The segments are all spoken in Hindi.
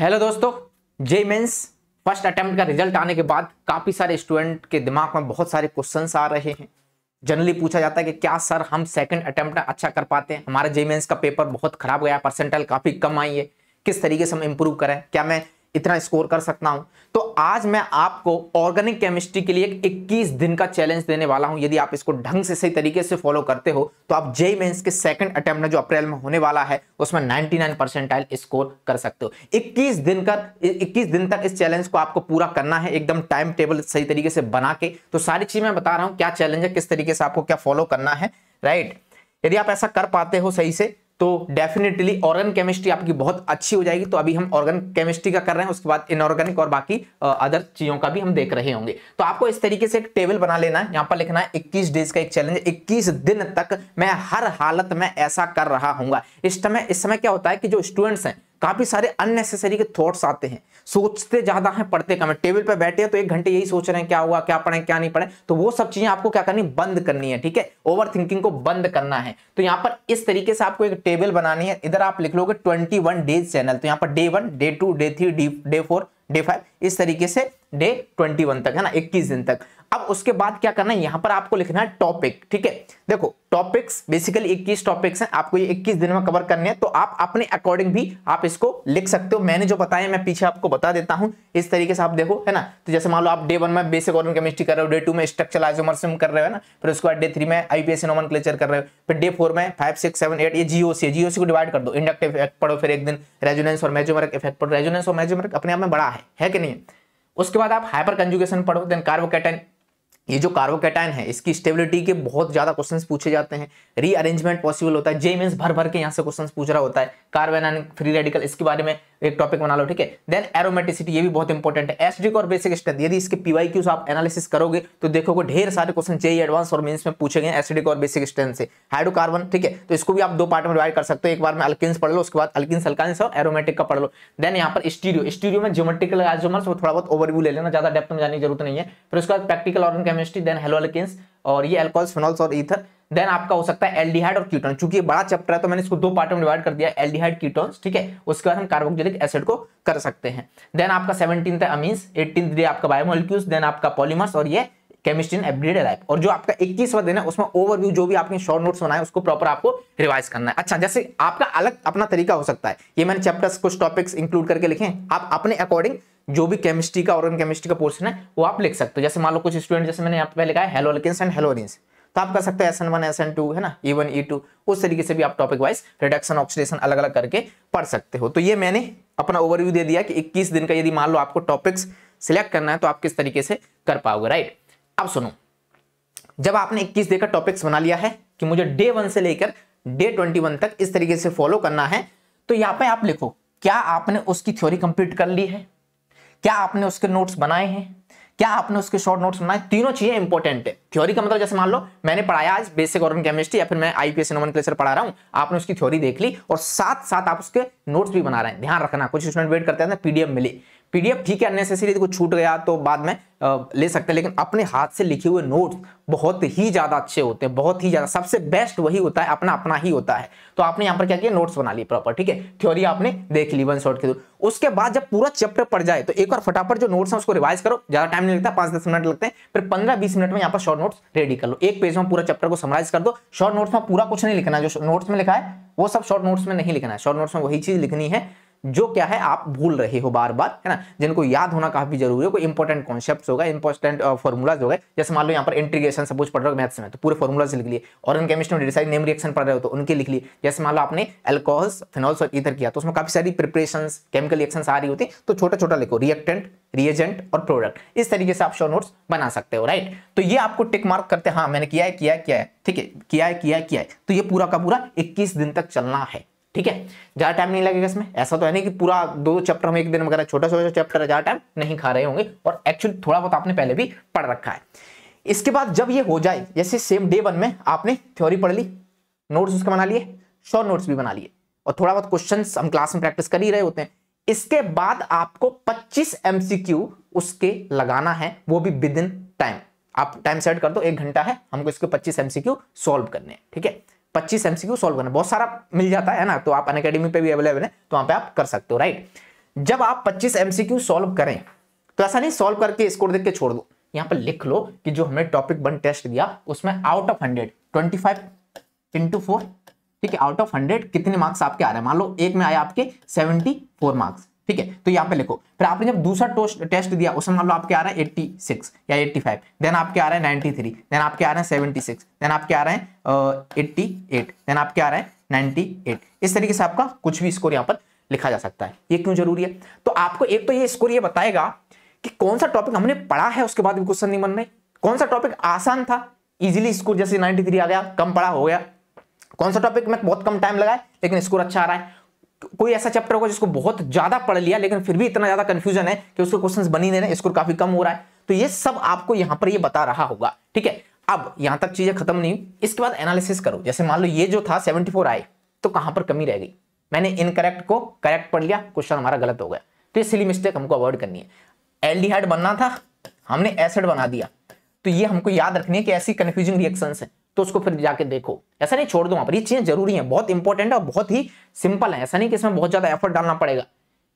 हेलो दोस्तों जे मेन्स फर्स्ट अटेम्प्ट का रिजल्ट आने के बाद काफ़ी सारे स्टूडेंट के दिमाग में बहुत सारे क्वेश्चंस आ रहे हैं जनरली पूछा जाता है कि क्या सर हम सेकंड अटेम्प्ट अच्छा कर पाते हैं हमारा जे मेन्स का पेपर बहुत खराब गया परसेंटेज काफ़ी कम आई है किस तरीके से हम इम्प्रूव करें क्या मैं इतना स्कोर कर सकता हूं तो आज मैं आपको ऑर्गेनिक केमिस्ट्री के लिए एक 21 दिन का चैलेंज देने वाला हूं यदि आप इसको ढंग से सही तरीके से फॉलो करते हो तो आप जेई मेन्स के सेकंड अटेम्प्ट जो अप्रैल में होने वाला है उसमें 99 परसेंटाइल स्कोर कर सकते हो 21 दिन का 21 दिन तक इस चैलेंज को आपको पूरा करना है एकदम टाइम टेबल सही तरीके से बना के तो सारी चीज मैं बता रहा हूं क्या चैलेंज है किस तरीके से आपको क्या फॉलो करना है राइट यदि आप ऐसा कर पाते हो सही से तो डेफिनेटली ऑर्गन केमिस्ट्री आपकी बहुत अच्छी हो जाएगी तो अभी हम ऑर्गन केमिस्ट्री का कर रहे हैं उसके बाद इनऑर्गेनिक और बाकी अदर चीजों का भी हम देख रहे होंगे तो आपको इस तरीके से एक टेबल बना लेना है यहाँ पर लिखना है इक्कीस डेज का एक चैलेंज इक्कीस दिन तक मैं हर हालत में ऐसा कर रहा हूँ इस समय इस समय क्या होता है कि जो स्टूडेंट्स हैं काफी सारे अननेसेसरी के थॉट्स आते हैं सोचते ज्यादा हैं पढ़ते कम है टेबल पर बैठे हैं तो एक घंटे यही सोच रहे हैं क्या हुआ क्या पढ़े क्या नहीं पढ़े तो वो सब चीजें आपको क्या करनी बंद करनी है ठीक है ओवर थिंकिंग को बंद करना है तो यहाँ पर इस तरीके से आपको एक टेबल बनानी है इधर आप लिख लोगे ट्वेंटी डेज चैनल तो यहाँ पर day one day two day three day four day five इस तरीके से डे 21 तक है ना 21 दिन तक अब उसके बाद क्या करना है यहां पर आपको लिखना है टॉपिक ठीक है देखो टॉपिक्स बेसिकली 21 टॉपिक्स हैं आपको ये 21 दिन में कवर करने हैं तो आप अपने अकॉर्डिंग भी आप इसको लिख सकते हो मैंने जो बताया मैं पीछे आपको बता देता हूं इस तरीके से आप देखो है ना तो जैसे मान लो आप डे वन में बेसिक ऑर्गन केमिस्ट्री कर रहे हो डे टू में स्ट्रक्चर आइजोमर आइसोमर्सम कर रहे हो ना फिर उसके बाद डे थ्री में आईपीएस क्लेचर कर रहे हो फिर डे फोर में फाइव सिक्स सेवन एट ये जीओसी है जीओसी को डिवाइड कर दो इंडक्टिव इफेक्ट पढ़ो फिर एक दिन रेजुनेस और मेजोमरिक इफेक्ट पढ़ो रेजुनेस और मेजोमरिक अपने आप में बड़ा है कि नहीं उसके बाद आप हाइपर कंजुगेशन पढ़ो देन कार्बोकेटाइन ये जो कार्बोकेटाइन है इसकी स्टेबिलिटी के बहुत ज्यादा क्वेश्चंस पूछे जाते हैं रीअरेंजमेंट पॉसिबल होता है जे मीन्स भर भर के यहाँ से क्वेश्चंस पूछ रहा होता है कार्बन एंड फ्री रेडिकल इसके बारे में एक टॉपिक बना लो ठीक है देन एरोमेटिसिटी ये भी बहुत इंपॉर्टेंट है एसडिक और बेसिक स्ट्रेंथ यदि इसके क्यूज आप एनालिसिस करोगे तो देखोगे ढेर सारे क्वेश्चन जे एडवांस और मेंस में पूछे गए एसिडिक और बेसिक स्ट्रेंथ से हाइड्रोकार्बन ठीक है तो इसको भी आप दो पार्ट में डिवाइड कर सकते हो एक बार में अल्किस पढ़ लो उसके बाद अल्किस सल्काइंस और एरोमेटिक का पढ़ लो देन यहाँ पर स्टीरियो स्टीरियो में ज्योमेट्रिकल आइसोमर्स वो थोड़ा बहुत ओवरव्यू ले लेना ज्यादा डेप्थ में जाने की जरूरत नहीं है फिर उसके बाद practical organic chemistry then haloalkanes और ये एल्कोल्स फिनॉल्स और ईथर देन आपका हो सकता है एल्डिहाइड और कीटोन चूंकि बड़ा चैप्टर है तो मैंने इसको दो पार्ट में डिवाइड कर दिया एल्डिहाइड कीटोन ठीक है उसके बाद हम कार्बोक्जिलिक एसिड को कर सकते हैं देन आपका सेवनटीन है अमीन एटीन डे आपका बायोमोलिक्यूल्स देन आपका पॉलीमर्स और ये केमिस्ट्री इन एवरीडे लाइफ और जो आपका इक्कीस दिन है उसमें ओवरव्यू जो भी आपने शॉर्ट नोट्स बनाए उसको प्रॉपर आपको रिवाइज करना है अच्छा जैसे आपका अलग अपना तरीका हो सकता है ये मैंने चैप्टर्स कुछ टॉपिक्स इंक्लूड करके लिखे आप अपने अकॉर्डिंग जो भी केमिस्ट्री का ऑर्गन केमिस्ट्री का पोर्शन है वो आप लिख सकते हो जैसे मान लो कुछ स्टूडेंट जैसे मैंने यहाँ पे लिखा है हेलोलिकेंस एंड हेलोरिन्स तो आप कर सकते हैं S N one S N two है ना ई वन ई टू उस तरीके से भी आप टॉपिक वाइज रिडक्शन ऑक्सीडेशन अलग अलग करके पढ़ सकते हो तो ये मैंने अपना ओवरव्यू दे दिया कि इक्कीस दिन का यदि मान लो आपको टॉपिक्स सिलेक्ट करना है तो आप किस तरीके से कर पाओगे राइट अब सुनो जब आपने इक्कीस दिन का टॉपिक्स बना लिया है कि मुझे डे वन से लेकर डे 21 तक इस तरीके से फॉलो करना है तो यहाँ पे आप लिखो क्या आपने उसकी थ्योरी कंप्लीट कर ली है क्या आपने उसके नोट्स बनाए हैं क्या आपने उसके शॉर्ट नोट्स बनाए तीनों चीजें इंपॉर्टेंट है थ्योरी का मतलब जैसे मान लो मैंने पढ़ाया आज बेसिक ऑर्गन केमिस्ट्री या फिर मैं आईपीएस नोमन पढ़ा रहा हूँ आपने उसकी थ्योरी देख ली और साथ साथ आप उसके नोट्स भी बना रहे हैं ध्यान रखना कुछ स्टूडेंट वेट करते हैं पीडीएफ मिली पीडीएफ ठीक है अननेसेसरी तो कुछ छूट गया तो बाद में ले सकते हैं लेकिन अपने हाथ से लिखे हुए नोट्स बहुत ही ज्यादा अच्छे होते हैं बहुत ही ज्यादा सबसे बेस्ट वही होता है अपना अपना ही होता है तो आपने यहाँ पर क्या किया नोट्स बना लिए प्रॉपर ठीक है थ्योरी आपने देख ली वन शॉर्ट के दूर उसके बाद जब पूरा चैप्टर पड़ जाए तो एक बार फटाफट जो नोट्स है उसको रिवाइज करो ज्यादा टाइम नहीं लगता पांच दस मिनट लगते हैं फिर पंद्रह बीस मिनट में यहाँ पर शॉर्ट नोट्स रेडी कर लो एक पेज में पूरा चैप्टर को समराइज कर दो शॉर्ट नोट्स में पूरा कुछ नहीं लिखना जो नोट्स में लिखा है वो सब शॉर्ट नोट्स में नहीं लिखना है शॉर्ट नोट्स में वही चीज लिखनी है जो क्या है आप भूल रहे हो बार बार है ना जिनको याद होना काफी जरूरी है कोई इंपॉर्टेंट कॉन्सेप्ट होगा इंपॉर्टेंट फॉर्मुलाज होगा जैसे मान लो यहाँ पर इंटीग्रेशन कुछ पढ़ रहे हो मैथ्स में तो पूरे फॉर्मुलाज लिख लिए और केमिस्ट्री में डिसाइड नेम रिएक्शन पढ़ रहे हो तो उनके लिख लिए जैसे मान लो आपने एल्कोहल्स फिनॉल्स और इधर किया तो उसमें काफी सारी प्रिपरेशन केमिकल रिएक्शन आ रही होती तो छोटा छोटा लिखो रिएक्टेंट रिएजेंट और प्रोडक्ट इस तरीके से आप शो नोट्स बना सकते हो राइट तो ये आपको टिक मार्क करते हैं हाँ मैंने किया है किया है किया है ठीक है किया है किया है किया है तो ये पूरा का पूरा इक्कीस दिन तक चलना है ठीक है ज़्यादा टाइम नहीं लगेगा इसमें ऐसा तो है नहीं कि पूरा दो चैप्टर हम एक दिन वगैरह छोटा छोटा चैप्टर ज़्यादा टाइम नहीं खा रहे होंगे और एक्चुअली थोड़ा बहुत आपने पहले भी पढ़ रखा है इसके बाद जब ये हो जाए जैसे सेम डे वन में आपने थ्योरी पढ़ ली नोट्स उसके बना लिए शॉर्ट नोट्स भी बना लिए और थोड़ा बहुत क्वेश्चन हम क्लास में प्रैक्टिस कर ही रहे होते हैं इसके बाद आपको 25 एमसीक्यू उसके लगाना है वो भी विद इन टाइम आप टाइम सेट कर दो एक घंटा है हमको इसके 25 एमसीक्यू सॉल्व करने हैं ठीक है पच्चीस एमसीक्यू सॉल्व करना बहुत सारा मिल जाता है ना तो आप अन अकेडमी पे भी अवेलेबल है तो वहां पर आप कर सकते हो राइट जब आप पच्चीस एमसीक्यू सॉल्व करें तो ऐसा नहीं सॉल्व करके स्कोर देख के छोड़ दो यहां पर लिख लो कि जो हमने टॉपिक वन टेस्ट दिया उसमें out of hundred twenty five into four ठीक है आउट ऑफ हंड्रेड कितने मार्क्स आपके आ रहे हैं मान लो एक में आया आपके सेवेंटी फोर मार्क्स ठीक है तो यहाँ पे लिखो फिर आपने जब दूसरा टेस्ट दिया उसमें मान लो आपके आ रहा है सिक्स या फाइव देन आपके आ हैं है थ्री देन आपके आ रहे हैं सिक्स देन आपके आ रहे हैं एट देन आपके आ रहे हैं एट इस तरीके से आपका कुछ भी स्कोर यहाँ पर लिखा जा सकता है ये क्यों जरूरी है तो आपको एक तो ये स्कोर ये बताएगा कि कौन सा टॉपिक हमने पढ़ा है उसके बाद भी क्वेश्चन नहीं बन रहे कौन सा टॉपिक आसान था इजिली स्कोर जैसे 93 आ गया कम पढ़ा हो गया कौन सा टॉपिक में बहुत कम टाइम है लेकिन स्कोर अच्छा आ रहा है कोई ऐसा चैप्टर होगा जिसको बहुत ज्यादा पढ़ लिया लेकिन फिर भी इतना ज्यादा कंफ्यूजन है कि उसके क्वेश्चन बनी नहीं रहे स्कोर काफी कम हो रहा है तो ये सब आपको यहां पर ये बता रहा होगा ठीक है अब यहां तक चीजें खत्म नहीं हुई इसके बाद एनालिसिस करो जैसे मान लो ये जो था 74 आए तो कहां पर कमी रह गई मैंने इनकरेक्ट को करेक्ट पढ़ लिया क्वेश्चन हमारा गलत हो गया तो ये सिली मिस्टेक हमको अवॉइड करनी है एल बनना था हमने एसिड बना दिया तो ये हमको याद रखनी है कि ऐसी कंफ्यूजिंग रिएक्शन है तो उसको फिर जाके देखो ऐसा नहीं छोड़ दो वहां पर ये चीजें जरूरी है बहुत इंपॉर्टेंट है और बहुत ही सिंपल है ऐसा नहीं कि इसमें बहुत ज्यादा एफर्ट डालना पड़ेगा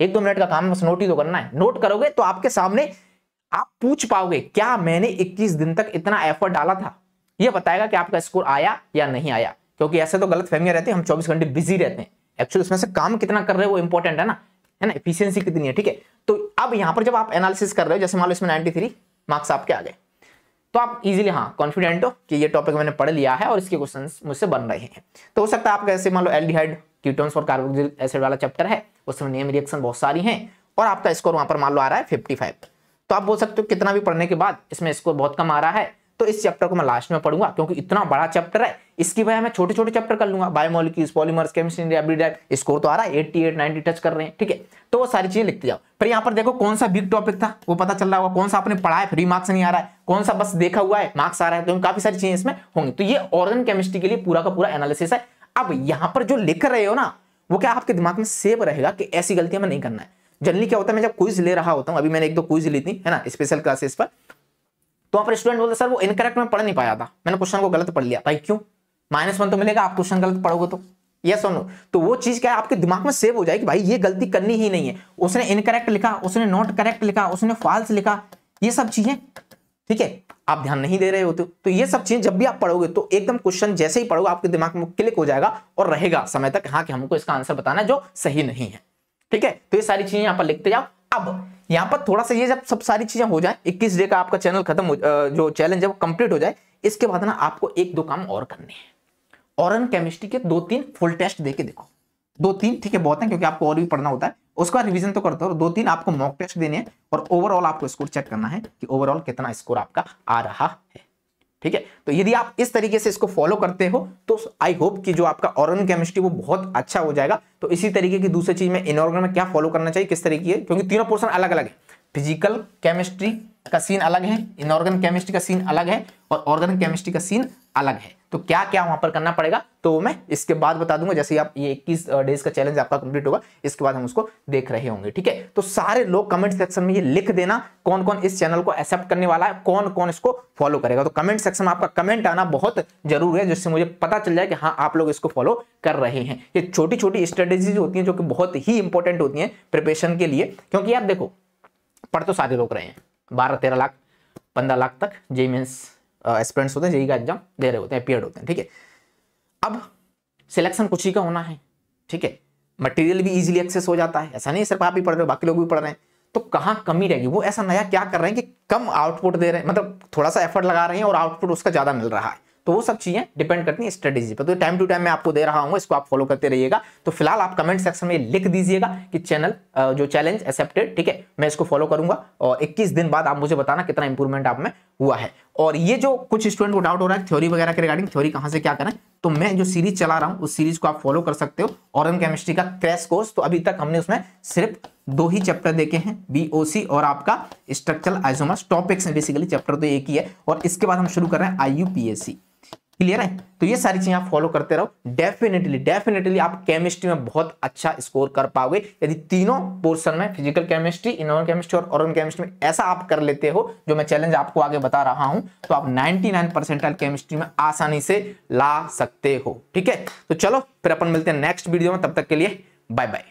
एक दो मिनट का काम बस नोट ही तो करना है नोट करोगे तो आपके सामने आप पूछ पाओगे क्या मैंने 21 दिन तक इतना एफर्ट डाला था यह बताएगा कि आपका स्कोर आया या नहीं आया क्योंकि ऐसे तो गलत फहमियां रहती है हम चौबीस घंटे बिजी रहते हैं एक्चुअली उसमें से काम कितना कर रहे हैं वो इंपॉर्टेंट है ना है ना एफिशियंसी कितनी है ठीक है तो अब यहां पर जब आप एनालिसिस कर रहे हो जैसे मान लो इसमें नाइनटी मार्क्स आपके आ गए तो आप इजीली हाँ कॉन्फिडेंट हो कि ये टॉपिक मैंने पढ़ लिया है और इसके क्वेश्चन मुझसे बन रहे हैं तो हो सकता है आपका ऐसे मान लो एल्डिहाइड क्यूटोन्स और कार्बोक्सिल एसिड वाला चैप्टर है उसमें नेम रिएक्शन बहुत सारी हैं और आपका स्कोर वहां पर मान लो आ रहा है फिफ्टी फाइव तो आप बोल सकते हो कितना भी पढ़ने के बाद इसमें स्कोर बहुत कम आ रहा है तो इस चैप्टर को मैं लास्ट में पढ़ूंगा क्योंकि इतना बड़ा चैप्टर है इसकी वजह मैं छोटे छोटे चैप्टर कर लूंगा biomolecules polymers chemistry everyday score तो आ रहा है 88 90 टच कर रहे हैं ठीक है तो वो सारी चीजें लिखते जाओ फिर यहाँ पर देखो कौन सा बिग टॉपिक था वो पता चल रहा होगा कौन सा आपने पढ़ा है फ्री मार्क्स नहीं आ रहा है कौन सा बस देखा हुआ है मार्क्स आ रहा है तो काफी सारी चीजें इसमें होंगी तो ये ऑर्गन केमिस्ट्री के लिए पूरा का पूरा एनालिसिस है अब यहाँ पर जो लिख रहे हो ना वो क्या आपके दिमाग में सेव रहेगा कि ऐसी गलतियां मैं नहीं करना है जनरली क्या होता है मैं जब क्विज ले रहा होता हूँ अभी मैंने एक दो क्विज ली थी है ना स्पेशल क्लासेस पर तो वहां पर स्टूडेंट बोलते सर वो इनकरेक्ट में पढ़ नहीं पाया था मैंने क्वेश्चन को गलत पढ़ लिया भाई क्यों माइनस वन तो मिलेगा आप क्वेश्चन गलत पढ़ोगे तो ये yes सुनो तो वो चीज क्या है आपके दिमाग में सेव हो जाएगी भाई ये गलती करनी ही नहीं है उसने इनकरेक्ट लिखा उसने नॉट करेक्ट लिखा उसने फॉल्स लिखा ये सब चीजें ठीक है आप ध्यान नहीं दे रहे होते तो ये सब चीजें जब भी आप पढ़ोगे तो एकदम क्वेश्चन जैसे ही पढ़ोगे आपके दिमाग में क्लिक हो जाएगा और रहेगा समय तक हाँ कि हमको इसका आंसर बताना जो सही नहीं है ठीक है तो ये सारी चीजें यहाँ पर लिखते जाओ अब यहाँ पर थोड़ा सा ये जब सब सारी चीजें हो जाए इक्कीस डे का आपका चैनल खत्म हो जो चैलेंज है वो कंप्लीट हो जाए इसके बाद ना आपको एक दो काम और करने हैं और केमिस्ट्री के दो तीन फुल टेस्ट देके देखो दो तीन ठीक है बहुत है क्योंकि आपको और भी पढ़ना होता है उसका रिवीजन तो करते हो दो तीन आपको मॉक टेस्ट देने हैं और ओवरऑल आपको स्कोर चेक करना है कि ओवरऑल कितना स्कोर आपका आ रहा है ठीक है तो यदि आप इस तरीके से इसको फॉलो करते हो तो आई होप कि जो आपका ऑर्गन केमिस्ट्री वो बहुत अच्छा हो जाएगा तो इसी तरीके की दूसरी चीज में इनऑर्गन में क्या फॉलो करना चाहिए किस तरीके है क्योंकि तीनों पोर्सन अलग अलग है फिजिकल केमिस्ट्री का सीन अलग है इनऑर्गन केमिस्ट्री का सीन अलग है और ऑर्गन केमिस्ट्री का सीन अलग है तो क्या क्या वहां पर करना पड़ेगा तो मैं इसके बाद बता दूंगा जैसे आप ये 21 डेज का चैलेंज आपका कंप्लीट होगा इसके बाद हम उसको देख रहे होंगे ठीक है तो सारे लोग कमेंट सेक्शन में ये लिख देना कौन कौन इस चैनल को एक्सेप्ट करने वाला है कौन कौन इसको फॉलो करेगा तो कमेंट सेक्शन में आपका कमेंट आना बहुत जरूरी है जिससे मुझे पता चल जाए कि हाँ आप लोग इसको फॉलो कर रहे हैं ये छोटी छोटी स्ट्रेटेजीज होती है जो कि बहुत ही इंपॉर्टेंट होती है प्रिपरेशन के लिए क्योंकि आप देखो पढ़ तो सारे लोग रहे हैं बारह तेरह लाख पंद्रह लाख तक जेमेंस एस्पिरेंट्स होते हैं जेई का एग्जाम दे रहे होते हैं अपियर होते हैं ठीक है अब सिलेक्शन कुछ ही का होना है ठीक है मटेरियल भी इजीली एक्सेस हो जाता है ऐसा नहीं सिर्फ आप ही पढ़ रहे हो बाकी लोग भी पढ़ रहे हैं तो कहाँ कमी रहेगी वो ऐसा नया क्या कर रहे हैं कि कम आउटपुट दे रहे हैं मतलब थोड़ा सा एफर्ट लगा रहे हैं और आउटपुट उसका ज़्यादा मिल रहा है तो वो सब चीजें डिपेंड करती है स्ट्रेटेजी पर तो टाइम टू टाइम मैं आपको दे रहा हूँ इसको आप फॉलो करते रहिएगा तो फिलहाल आप कमेंट सेक्शन में लिख दीजिएगा कि चैनल जो चैलेंज एक्सेप्टेड ठीक है मैं इसको फॉलो करूंगा और इक्कीस दिन बाद आप मुझे बताना कितना इंप्रूवमेंट आप में हुआ है और ये जो कुछ स्टूडेंट को डाउट हो रहा है थ्योरी वगैरह के रिगार्डिंग थ्योरी कहां से क्या करें तो मैं जो सीरीज चला रहा हूँ उस सीरीज को आप फॉलो कर सकते हो और केमिस्ट्री का क्रैश कोर्स तो अभी तक हमने उसमें सिर्फ दो ही चैप्टर देखे हैं बीओसी और आपका structural isomers topics basically chapter तो एक ही है और इसके बाद हम शुरू कर रहे हैं आईयूपीएससी क्लियर है तो ये सारी चीजें आप फॉलो करते रहो डेफिनेटली डेफिनेटली आप केमिस्ट्री में बहुत अच्छा स्कोर कर पाओगे यदि तीनों पोर्सन में फिजिकल केमिस्ट्री इनऑर्गन केमिस्ट्री और ऑर्गन केमिस्ट्री में ऐसा आप कर लेते हो जो मैं चैलेंज आपको आगे बता रहा हूं तो आप 99 परसेंटाइल केमिस्ट्री में आसानी से ला सकते हो ठीक है तो चलो फिर अपन मिलते हैं नेक्स्ट वीडियो में तब तक के लिए बाय बाय